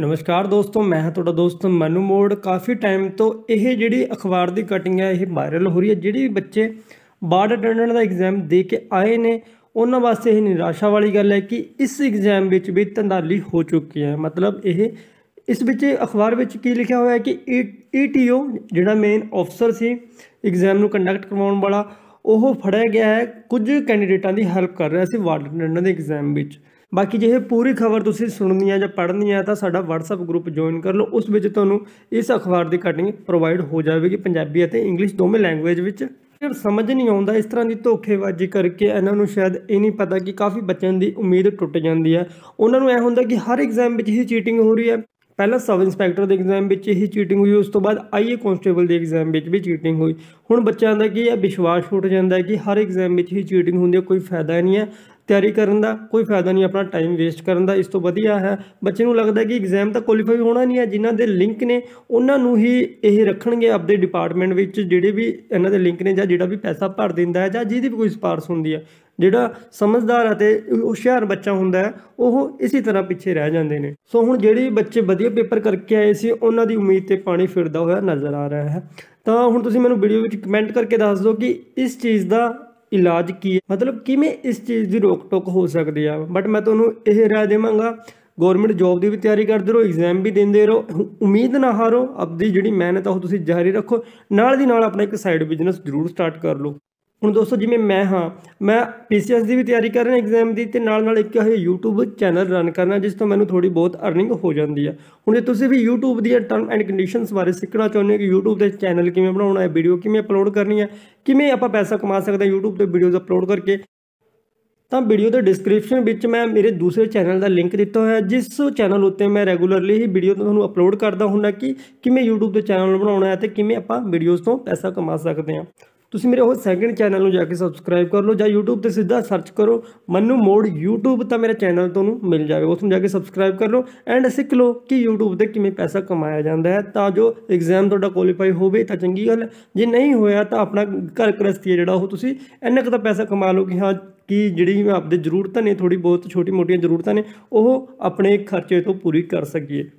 ਨਮਸਕਾਰ ਦੋਸਤੋ ਮੈਂ ਹਾਂ ਤੁਹਾਡਾ ਦੋਸਤ ਮਨੂ ਮੋੜ ਕਾਫੀ ਟਾਈਮ ਤੋਂ ਇਹ ਜਿਹੜੀ ਅਖਬਾਰ ਦੀ ਕਟਿੰਗ ਹੈ ਇਹ ਵਾਇਰਲ ਹੋ ਰਹੀ ਹੈ ਜਿਹੜੇ ਬੱਚੇ ਬਾਰਡ ਅਟੈਂਡੈਂਟ ਦਾ ਐਗਜ਼ਾਮ ਦੇ ਕੇ ਆਏ ਨੇ ਉਹਨਾਂ ਵਾਸਤੇ ਇਹ ਨਿਰਾਸ਼ਾ ਵਾਲੀ ਗੱਲ ਹੈ ਕਿ ਇਸ ਐਗਜ਼ਾਮ ਵਿੱਚ ਵੀ ਤੰਦਾਲੀ ਹੋ ਚੁੱਕੀ ਹੈ ਮਤਲਬ ਇਹ ਇਸ ਵਿੱਚ ਅਖਬਾਰ ਵਿੱਚ ਕੀ ਲਿਖਿਆ ਹੋਇਆ ਹੈ ਕਿ ਈਟੀਓ ਜਿਹੜਾ ਮੇਨ ਅਫਸਰ ਸੀ ਐਗਜ਼ਾਮ ਨੂੰ ਕੰਡਕਟ ਕਰਵਾਉਣ ਵਾਲਾ ਉਹ ਫੜਿਆ ਗਿਆ ਹੈ ਕੁਝ ਕੈਂਡੀਡੇਟਾਂ ਦੀ ਹੈਲਪ ਕਰ ਰਿਹਾ ਸੀ ਵਾਰਡ ਅਟੈਂਡੈਂਟ ਦੇ ਐਗਜ਼ਾਮ ਵਿੱਚ ਬਾਕੀ ਜੇ ਇਹ ਪੂਰੀ ਖਬਰ ਤੁਸੀਂ ਸੁਣਨੀ ਹੈ ਜਾਂ ਪੜ੍ਹਨੀ ਹੈ ਤਾਂ ਸਾਡਾ WhatsApp ਗਰੁੱਪ ਜੁਆਇਨ ਕਰ ਲਓ ਉਸ ਵਿੱਚ ਤੁਹਾਨੂੰ ਇਸ ਅਖਬਾਰ ਦੀ ਕਟਿੰਗ ਪ੍ਰੋਵਾਈਡ ਹੋ ਜਾਵੇਗੀ ਪੰਜਾਬੀ ਅਤੇ ਇੰਗਲਿਸ਼ ਦੋਵੇਂ ਲੈਂਗੁਏਜ ਵਿੱਚ ਫਿਰ ਸਮਝ ਨਹੀਂ ਆਉਂਦਾ ਇਸ ਤਰ੍ਹਾਂ ਦੀ ਧੋਖੇਬਾਜ਼ੀ ਕਰਕੇ ਇਹਨਾਂ ਨੂੰ ਸ਼ਾਇਦ ਇਹ ਨਹੀਂ ਪਤਾ ਕਿ ਕਾਫੀ ਬੱਚਿਆਂ ਦੀ ਉਮੀਦ ਟੁੱਟ ਜਾਂਦੀ ਹੈ ਉਹਨਾਂ ਨੂੰ ਇਹ ਹੁੰਦਾ ਕਿ ਹਰ ਐਗਜ਼ਾਮ ਵਿੱਚ ਹੀ ਚੀਟਿੰਗ ਹੋ ਰਹੀ ਹੈ ਪਹਿਲਾਂ ਸਬ ਇੰਸਪੈਕਟਰ ਦੇ ਐਗਜ਼ਾਮ ਵਿੱਚ ਹੀ ਚੀਟਿੰਗ ਹੋਈ ਉਸ ਤੋਂ ਬਾਅਦ ਆਈਏ ਕਨਸਟੇਬਲ ਦੇ ਐਗਜ਼ਾਮ ਵਿੱਚ ਵੀ ਚੀਟਿੰਗ ਹੋਈ ਹੁਣ ਬੱਚਿਆਂ ਦਾ ਕੀ ਹੈ ਵਿਸ਼ਵਾਸ ਛੁੱਟ ਜਾਂਦਾ ਹੈ ਕਿ ਹਰ ਐਗਜ਼ਾਮ ਵਿੱਚ ਹੀ ਚੀਟਿੰਗ ਹੁੰਦੀ ਹੈ ਕੋਈ ਫਾਇਦਾ ਨਹੀਂ ਹੈ ਤਿਆਰੀ ਕਰਨ ਦਾ ਕੋਈ ਫਾਇਦਾ ਨਹੀਂ ਆਪਣਾ ਟਾਈਮ ਵੇਸਟ ਕਰਨ ਦਾ ਇਸ ਤੋਂ ਵਧੀਆ ਹੈ ਬੱਚੇ ਨੂੰ ਲੱਗਦਾ ਕਿ ਐਗਜ਼ਾਮ ਤਾਂ ਕੁਆਲੀਫਾਈ ਹੋਣਾ ਨਹੀਂ ਹੈ ਜਿਨ੍ਹਾਂ ਦੇ ਲਿੰਕ ਨੇ ਉਹਨਾਂ ਨੂੰ ਹੀ ਇਹ ਰੱਖਣਗੇ ਆਪਦੇ ਡਿਪਾਰਟਮੈਂਟ ਵਿੱਚ ਜਿਹੜੇ ਵੀ ਇਹਨਾਂ ਦੇ ਲਿੰਕ ਨੇ ਜਾਂ ਜਿਹੜਾ ਵੀ ਪੈਸਾ ਭਰ ਦਿੰਦਾ ਹੈ ਜਾਂ ਜਿਹਦੀ ਵੀ ਕੋਈ ਸਪਾਰਸ ਹੁੰਦੀ ਹੈ ਜਿਹੜਾ ਸਮਝਦਾਰ ਅਤੇ ਹੁਸ਼ਿਆਰ ਬੱਚਾ ਹੁੰਦਾ ਹੈ ਉਹ ਇਸੇ ਤਰ੍ਹਾਂ ਪਿੱਛੇ ਰਹਿ ਜਾਂਦੇ ਨੇ ਸੋ ਹੁਣ ਜਿਹੜੇ ਬੱਚੇ ਵਧੀਆ ਪੇਪਰ ਕਰਕੇ ਆਏ ਸੀ ਉਹਨਾਂ ਦੀ ਉਮੀਦ ਤੇ ਪਾਣੀ ਫਿਰਦਾ ਹੋਇਆ ਨਜ਼ਰ ਆ ਰਿਹਾ ਹੈ ਤਾਂ ਹੁਣ ਤੁਸੀਂ ਮੈਨੂੰ ਵੀਡੀਓ ਵਿੱਚ ਕਮੈਂਟ ਕਰਕੇ ਦੱਸ ਦਿਓ ਕਿ ਇਸ ਚੀਜ਼ ਦਾ ਇਲਾਜ ਕੀ ਹੈ ਮਤਲਬ ਕਿਵੇਂ ਇਸ ਚੀਜ਼ ਦੀ ਰੋਕ ਟੋਕ ਹੋ ਸਕਦੀ ਆ ਬਟ ਮੈਂ ਤੁਹਾਨੂੰ ਇਹ ਰਾਏ ਦੇਵਾਂਗਾ ਗਵਰਨਮੈਂਟ ਜੌਬ ਦੀ ਵੀ ਤਿਆਰੀ ਕਰਦੇ ਰਹੋ ਐਗਜ਼ਾਮ ਵੀ ਦਿੰਦੇ ਰਹੋ ਉਮੀਦ ਨਾ ਹਾਰੋ ਆਪਣੀ ਜਿਹੜੀ ਮਿਹਨਤ ਆ ਉਹ ਤੁਸੀਂ ਜਾਰੀ ਰੱਖੋ ਨਾਲ ਦੀ ਨਾਲ ਆਪਣਾ ਇੱਕ ਸਾਈਡ ਬਿਜ਼ਨਸ ਜ਼ਰੂਰ ਸਟਾਰਟ ਕਰ ਲਓ ਹੁਣ ਦੋਸਤੋ ਜਿਵੇਂ ਮੈਂ ਹਾਂ ਮੈਂ ਪੀਸੀਐਸ ਦੀ ਵੀ ਤਿਆਰੀ ਕਰ ਰਿਹਾ ਐਗਜ਼ਾਮ ਦੀ ਤੇ ਨਾਲ ਨਾਲ ਇੱਕ ਹੋਏ YouTube ਚੈਨਲ ਰਨ ਕਰਨਾ ਜਿਸ ਤੋਂ ਮੈਨੂੰ ਥੋੜੀ ਬਹੁਤ ਅਰਨਿੰਗ ਹੋ ਜਾਂਦੀ ਆ ਹੁਣ ਜੇ ਤੁਸੀਂ ਵੀ YouTube ਦੀਆਂ ਟਰਮ ਐਂਡ ਕੰਡੀਸ਼ਨਸ ਬਾਰੇ ਸਿੱਖਣਾ ਚਾਹੁੰਦੇ ਹੋ ਕਿ YouTube ਤੇ ਚੈਨਲ ਕਿਵੇਂ ਬਣਾਉਣਾ ਹੈ ਵੀਡੀਓ ਕਿਵੇਂ ਅਪਲੋਡ ਕਰਨੀ ਹੈ ਕਿਵੇਂ ਆਪਾਂ ਪੈਸਾ ਕਮਾ ਸਕਦੇ ਹਾਂ YouTube ਤੇ ਵੀਡੀਓਜ਼ ਅਪਲੋਡ ਕਰਕੇ ਤਾਂ ਵੀਡੀਓ ਦੇ ਡਿਸਕ੍ਰਿਪਸ਼ਨ ਵਿੱਚ ਮੈਂ ਮੇਰੇ ਦੂਸਰੇ ਚੈਨਲ ਦਾ ਲਿੰਕ ਦਿੱਤਾ ਹੋਇਆ ਜਿਸ ਚੈਨਲ ਉੱਤੇ ਮੈਂ ਰੈਗੂਲਰਲੀ ਹੀ ਵੀਡੀਓ ਤੁਹਾਨੂੰ ਅਪਲੋਡ ਕਰਦਾ ਹੁੰਦਾ ਕਿ ਕਿਵੇਂ YouTube ਤੇ ਚੈਨਲ ਬਣਾਉਣਾ ਹੈ ਤੇ ਕਿਵੇਂ ਆਪਾਂ ਵੀਡੀਓਜ਼ ਤੋਂ ਪੈਸਾ ਕਮਾ ਸਕਦੇ ਹਾਂ ਤੁਸੀਂ ਮੇਰੇ ਉਹ ਸੈਕਿੰਡ ਚੈਨਲ ਨੂੰ ਜਾ ਕੇ ਸਬਸਕ੍ਰਾਈਬ ਕਰ ਲਓ ਜਾਂ YouTube ਤੇ ਸਿੱਧਾ ਸਰਚ ਕਰੋ ਮੰਨੂ ਮੋੜ YouTube ਤਾਂ ਮੇਰਾ ਚੈਨਲ ਤੁਹਾਨੂੰ ਮਿਲ ਜਾਵੇ ਉਸ ਨੂੰ ਜਾ ਕੇ ਸਬਸਕ੍ਰਾਈਬ ਕਰ ਲਓ ਐਂਡ ਸਿੱਖ ਲਓ ਕਿ YouTube ਤੇ ਕਿਵੇਂ ਪੈਸਾ ਕਮਾਇਆ ਜਾਂਦਾ ਹੈ ਤਾਂ ਜੋ ਐਗਜ਼ਾਮ ਤੁਹਾਡਾ ਕੁਆਲੀਫਾਈ ਹੋਵੇ ਤਾਂ ਚੰਗੀ ਗੱਲ ਜੇ ਨਹੀਂ ਹੋਇਆ ਤਾਂ ਆਪਣਾ ਘਰ ਕਰਸਤੀ ਜਿਹੜਾ ਉਹ ਤੁਸੀਂ ਇੰਨਾ ਕੁ ਤਾਂ ਪੈਸਾ ਕਮਾ ਲਓ ਕਿ ਹਾਂ ਕਿ ਜਿਹੜੀ ਆਪਦੇ ਜ਼ਰੂਰਤਾਂ ਨੇ ਥੋੜੀ ਬਹੁਤ ਛੋਟੀ ਮੋਟੀਆਂ ਜ਼ਰੂਰਤਾਂ ਨੇ ਉਹ ਆਪਣੇ ਖਰਚੇ ਤੋਂ ਪੂਰੀ ਕਰ ਸਕੀਏ